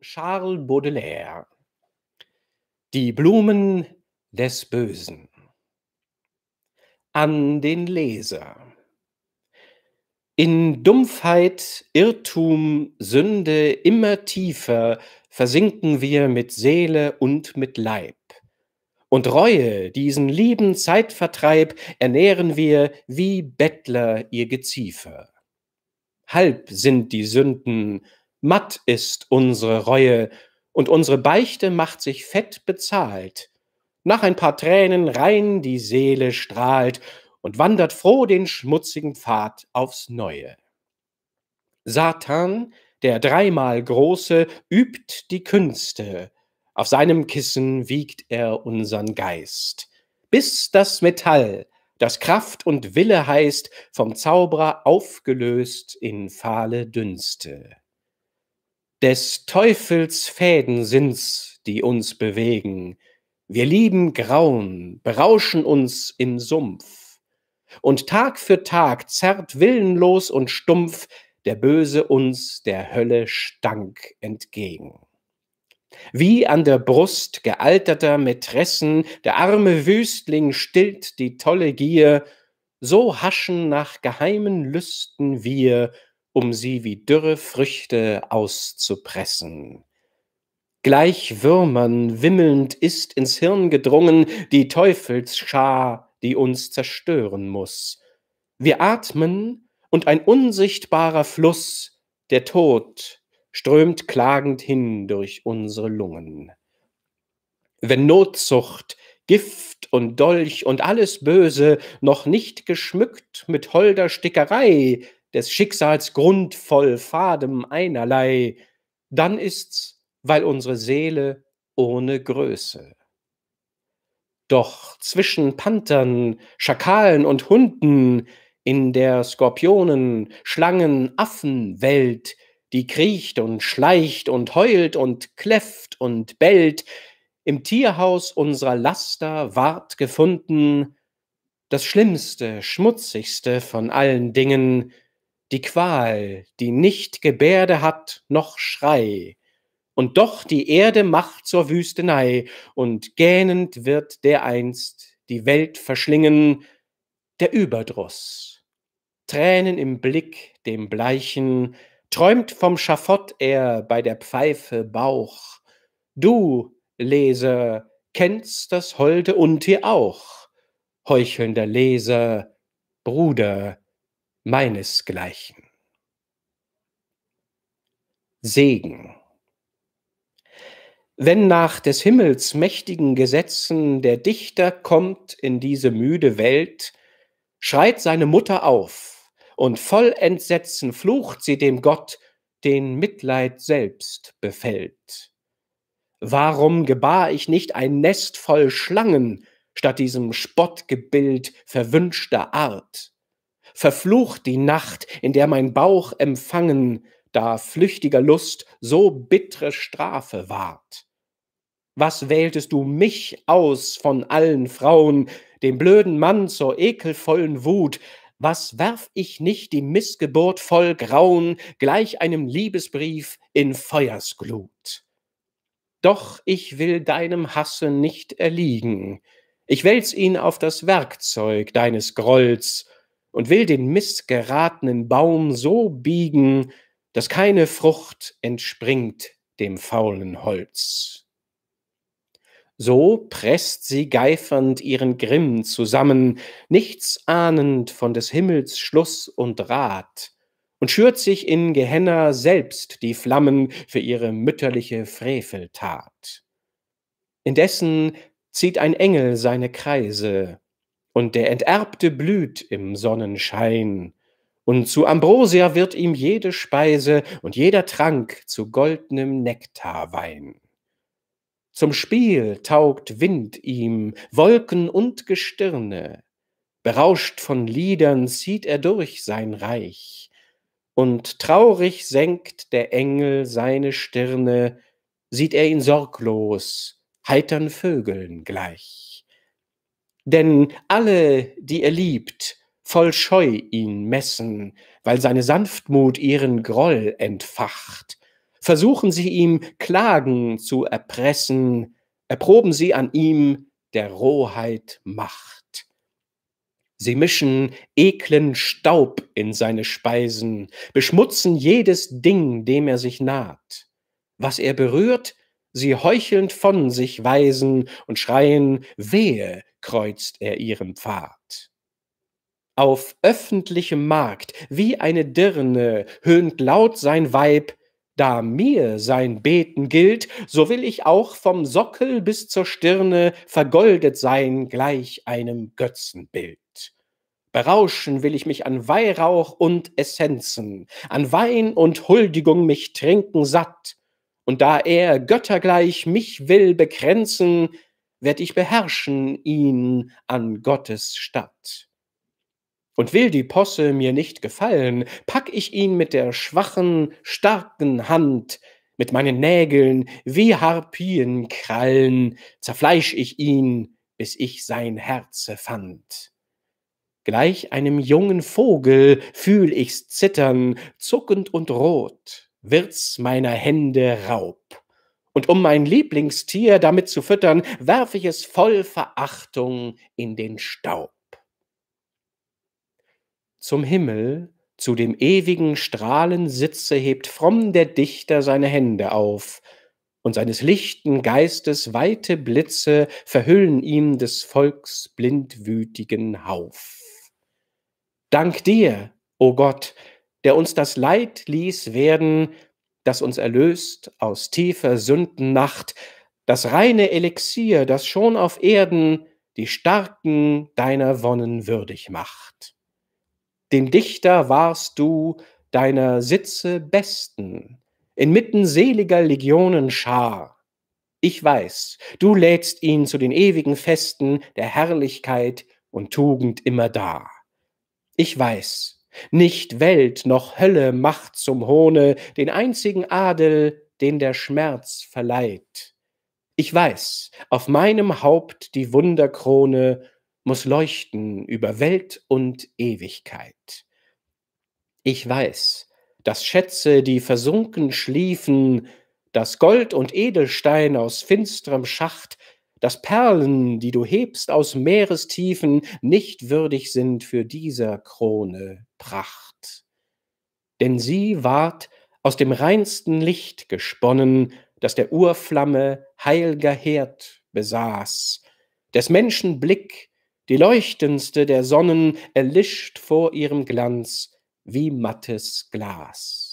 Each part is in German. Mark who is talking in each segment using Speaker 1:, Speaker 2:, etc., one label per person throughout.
Speaker 1: Charles Baudelaire Die Blumen des Bösen An den Leser In Dumpfheit, Irrtum, Sünde immer tiefer versinken wir mit Seele und mit Leib. Und Reue, diesen lieben Zeitvertreib, ernähren wir wie Bettler ihr Geziefer. Halb sind die Sünden, Matt ist unsere Reue, und unsere Beichte macht sich fett bezahlt. Nach ein paar Tränen rein die Seele strahlt und wandert froh den schmutzigen Pfad aufs Neue. Satan, der dreimal Große, übt die Künste. Auf seinem Kissen wiegt er unsern Geist. Bis das Metall, das Kraft und Wille heißt, vom Zauberer aufgelöst in fahle Dünste. Des Teufels Fäden sind's, die uns bewegen. Wir lieben Grauen, berauschen uns im Sumpf. Und Tag für Tag zerrt willenlos und stumpf der Böse uns der Hölle Stank entgegen. Wie an der Brust gealterter Mätressen, der arme Wüstling stillt die tolle Gier, so haschen nach geheimen Lüsten wir um sie wie dürre Früchte auszupressen. Gleich Würmern wimmelnd ist ins Hirn gedrungen die Teufelsschar, die uns zerstören muß. Wir atmen und ein unsichtbarer Fluss, der Tod, strömt klagend hin durch unsere Lungen. Wenn Notzucht, Gift und Dolch und alles Böse noch nicht geschmückt mit holder Stickerei des Schicksals Grund voll fadem einerlei, dann ist's, weil unsere Seele ohne Größe. Doch zwischen Panthern, Schakalen und Hunden, in der Skorpionen, Schlangen, Affen Welt, die kriecht und schleicht und heult und kläfft und bellt, im Tierhaus unserer Laster ward gefunden, das Schlimmste, Schmutzigste von allen Dingen, die Qual, die nicht Gebärde hat, noch Schrei. Und doch die Erde macht zur Wüstenei, und gähnend wird dereinst die Welt verschlingen, der Überdruss. Tränen im Blick, dem Bleichen, träumt vom Schafott er bei der Pfeife Bauch. Du, Leser, kennst das holde Untier auch. Heuchelnder Leser, Bruder, meinesgleichen. Segen. Wenn nach des Himmels mächtigen Gesetzen der Dichter kommt in diese müde Welt, schreit seine Mutter auf und voll Entsetzen flucht sie dem Gott, den Mitleid selbst befällt. Warum gebar ich nicht ein Nest voll Schlangen statt diesem Spottgebild verwünschter Art? Verflucht die Nacht, in der mein Bauch empfangen, da flüchtiger Lust so bittre Strafe ward. Was wähltest du mich aus von allen Frauen, dem blöden Mann zur ekelvollen Wut? Was werf ich nicht die Missgeburt voll Grauen, gleich einem Liebesbrief in Feuersglut? Doch ich will deinem Hasse nicht erliegen. Ich wälz ihn auf das Werkzeug deines Grolls und will den missgeratenen Baum so biegen, dass keine Frucht entspringt dem faulen Holz. So presst sie geifernd ihren Grimm zusammen, nichts ahnend von des Himmels Schluss und Rat, und schürt sich in Gehenna selbst die Flammen für ihre mütterliche Freveltat. Indessen zieht ein Engel seine Kreise, und der Enterbte blüht im Sonnenschein. Und zu Ambrosia wird ihm jede Speise und jeder Trank zu goldnem Nektarwein. Zum Spiel taugt Wind ihm, Wolken und Gestirne. Berauscht von Liedern zieht er durch sein Reich. Und traurig senkt der Engel seine Stirne, sieht er ihn sorglos, heitern Vögeln gleich. Denn alle, die er liebt, voll Scheu ihn messen, weil seine Sanftmut ihren Groll entfacht. Versuchen sie ihm Klagen zu erpressen, erproben sie an ihm der Rohheit Macht. Sie mischen eklen Staub in seine Speisen, beschmutzen jedes Ding, dem er sich naht. Was er berührt, sie heuchelnd von sich weisen und schreien, wehe, kreuzt er ihren Pfad. Auf öffentlichem Markt, wie eine Dirne, höhnt laut sein Weib, da mir sein Beten gilt, so will ich auch vom Sockel bis zur Stirne vergoldet sein, gleich einem Götzenbild. Berauschen will ich mich an Weihrauch und Essenzen, an Wein und Huldigung mich trinken satt, und da er göttergleich mich will begrenzen, werd ich beherrschen ihn an Gottes Statt. Und will die Posse mir nicht gefallen, pack ich ihn mit der schwachen, starken Hand, mit meinen Nägeln wie Harpienkrallen, zerfleisch ich ihn, bis ich sein Herze fand. Gleich einem jungen Vogel fühl ich's zittern, zuckend und rot wird's meiner Hände Raub. Und um mein Lieblingstier damit zu füttern, werf ich es voll Verachtung in den Staub. Zum Himmel, zu dem ewigen Strahlensitze hebt fromm der Dichter seine Hände auf, und seines lichten Geistes weite Blitze verhüllen ihm des Volks blindwütigen Hauf. Dank dir, o oh Gott, der uns das Leid ließ werden, das uns erlöst aus tiefer Sündennacht, das reine Elixier, das schon auf Erden die Starken deiner Wonnen würdig macht. Dem Dichter warst du deiner Sitze besten, inmitten seliger Legionen Schar. Ich weiß, du lädst ihn zu den ewigen Festen der Herrlichkeit und Tugend immer da. Ich weiß, nicht Welt noch Hölle macht zum Hohne den einzigen Adel, den der Schmerz verleiht. Ich weiß, auf meinem Haupt die Wunderkrone muss leuchten über Welt und Ewigkeit. Ich weiß, dass Schätze, die versunken schliefen, dass Gold und Edelstein aus finsterem Schacht dass Perlen, die du hebst aus Meerestiefen, nicht würdig sind für dieser Krone Pracht. Denn sie ward aus dem reinsten Licht gesponnen, das der Urflamme heilger Herd besaß, des Menschen Blick, die leuchtendste der Sonnen, erlischt vor ihrem Glanz wie mattes Glas.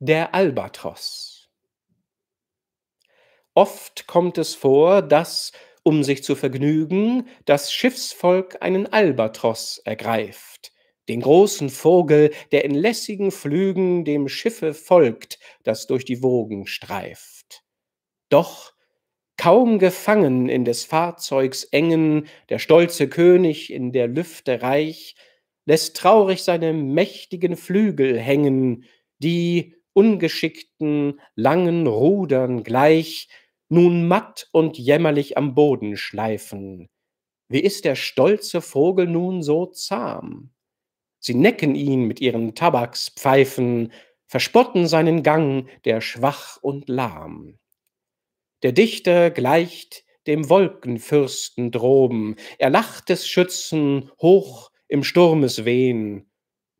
Speaker 1: der Albatros. Oft kommt es vor, dass, um sich zu vergnügen, das Schiffsvolk einen Albatros ergreift, den großen Vogel, der in lässigen Flügen dem Schiffe folgt, das durch die Wogen streift. Doch Kaum gefangen in des Fahrzeugs engen, der stolze König in der Lüfte reich, lässt traurig seine mächtigen Flügel hängen, die, ungeschickten, langen Rudern gleich, nun matt und jämmerlich am Boden schleifen. Wie ist der stolze Vogel nun so zahm? Sie necken ihn mit ihren Tabakspfeifen, verspotten seinen Gang, der schwach und lahm. Der Dichter gleicht dem Wolkenfürsten droben, er lacht des Schützen hoch im Sturmes Wehen,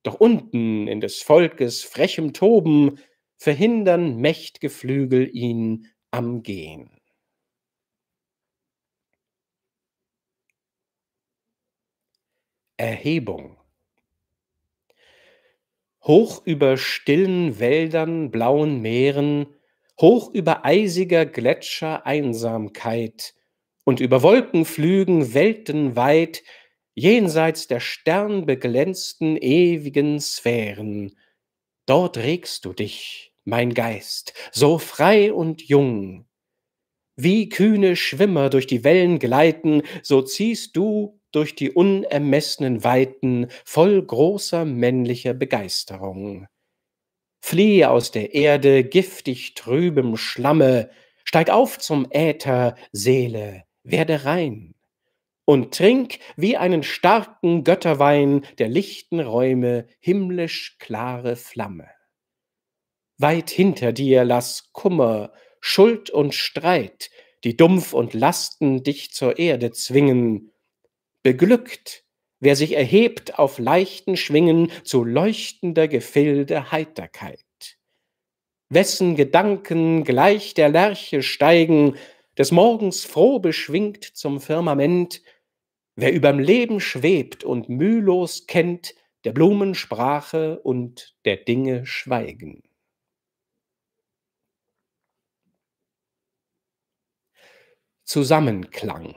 Speaker 1: doch unten in des Volkes frechem Toben verhindern mächt'ge Flügel ihn am Gehen. Erhebung. Hoch über stillen Wäldern, blauen Meeren, hoch über eisiger Gletscher Einsamkeit und über Wolkenflügen weltenweit jenseits der sternbeglänzten ewigen Sphären, dort regst du dich, mein Geist, so frei und jung. Wie kühne Schwimmer durch die Wellen gleiten, so ziehst du durch die unermessenen Weiten voll großer männlicher Begeisterung. Fliehe aus der Erde giftig trübem Schlamme, steig auf zum Äther, Seele, werde rein und trink wie einen starken Götterwein der lichten Räume himmlisch klare Flamme. Weit hinter dir lass Kummer, Schuld und Streit, die Dumpf und Lasten dich zur Erde zwingen. Beglückt, wer sich erhebt auf leichten Schwingen zu leuchtender Gefilde Heiterkeit. Wessen Gedanken gleich der Lerche steigen, des Morgens froh beschwingt zum Firmament, Wer überm Leben schwebt und mühelos kennt der Blumen Sprache und der Dinge Schweigen. Zusammenklang.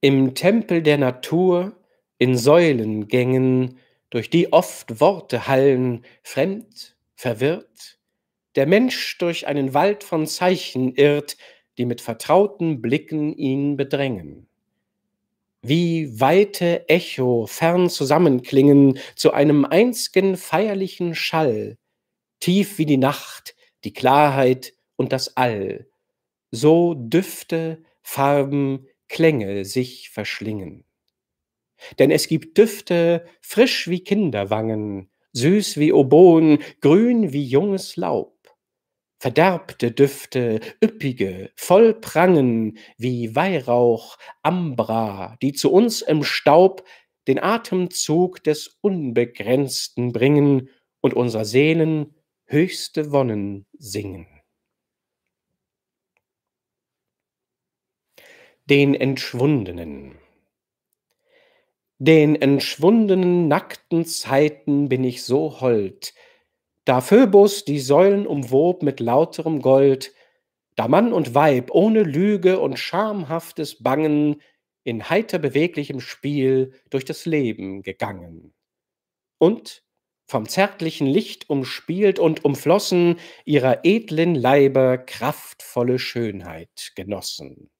Speaker 1: Im Tempel der Natur, in Säulengängen, durch die oft Worte hallen, fremd, verwirrt, der Mensch durch einen Wald von Zeichen irrt, die mit vertrauten Blicken ihn bedrängen wie weite Echo fern zusammenklingen zu einem einzigen feierlichen Schall, tief wie die Nacht, die Klarheit und das All, so Düfte, Farben, Klänge sich verschlingen. Denn es gibt Düfte frisch wie Kinderwangen, süß wie Oboen, grün wie junges Laub verderbte Düfte, üppige, voll prangen wie Weihrauch, Ambra, die zu uns im Staub den Atemzug des Unbegrenzten bringen und unserer Seelen höchste Wonnen singen. Den Entschwundenen Den entschwundenen nackten Zeiten bin ich so hold, da Phöbus die Säulen umwob mit lauterem Gold, da Mann und Weib ohne Lüge und schamhaftes Bangen in heiter beweglichem Spiel durch das Leben gegangen. Und vom zärtlichen Licht umspielt und umflossen, ihrer edlen Leiber kraftvolle Schönheit genossen.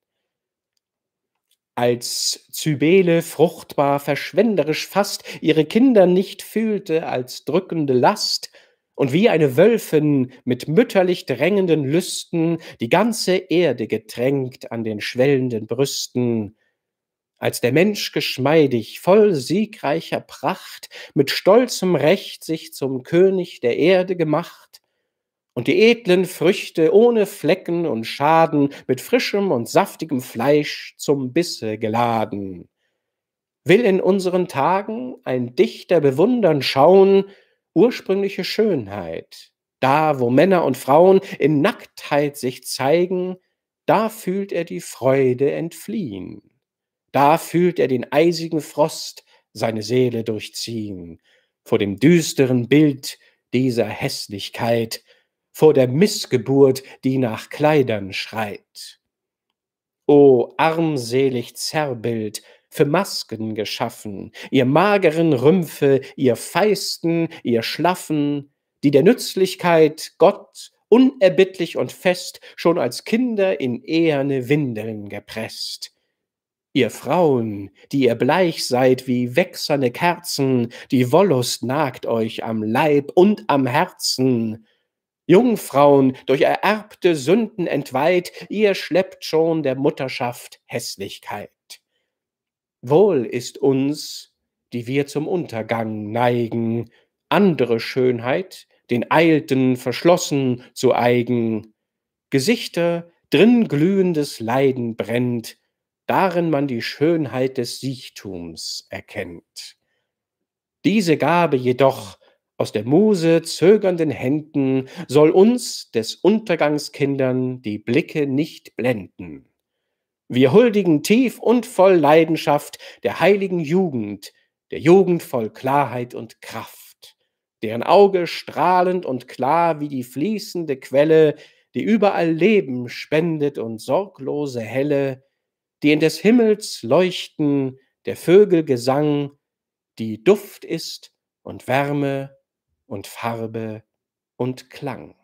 Speaker 1: Als Zybele fruchtbar, verschwenderisch fast, ihre Kinder nicht fühlte als drückende Last, und wie eine Wölfin mit mütterlich drängenden Lüsten die ganze Erde getränkt an den schwellenden Brüsten, als der Mensch geschmeidig, voll siegreicher Pracht, mit stolzem Recht sich zum König der Erde gemacht, und die edlen Früchte ohne Flecken und Schaden mit frischem und saftigem Fleisch zum Bisse geladen. Will in unseren Tagen ein Dichter bewundern schauen, ursprüngliche Schönheit. Da, wo Männer und Frauen in Nacktheit sich zeigen, da fühlt er die Freude entfliehen. Da fühlt er den eisigen Frost seine Seele durchziehen, vor dem düsteren Bild dieser Hässlichkeit, vor der Missgeburt, die nach Kleidern schreit. O armselig Zerrbild für Masken geschaffen, ihr mageren Rümpfe, ihr feisten, ihr schlaffen, die der Nützlichkeit Gott unerbittlich und fest schon als Kinder in eherne Windeln gepresst. Ihr Frauen, die ihr bleich seid wie wächserne Kerzen, die Wollust nagt euch am Leib und am Herzen. Jungfrauen, durch ererbte Sünden entweiht, ihr schleppt schon der Mutterschaft Hässlichkeit. Wohl ist uns, die wir zum Untergang neigen, andere Schönheit, den Eilten verschlossen zu eigen. Gesichter, drin glühendes Leiden brennt, darin man die Schönheit des Siechtums erkennt. Diese Gabe jedoch aus der Muse zögernden Händen soll uns des Untergangskindern die Blicke nicht blenden. Wir huldigen tief und voll Leidenschaft der heiligen Jugend, der Jugend voll Klarheit und Kraft, deren Auge strahlend und klar wie die fließende Quelle, die überall Leben spendet und sorglose Helle, die in des Himmels Leuchten der Vögel Gesang, die Duft ist und Wärme und Farbe und Klang.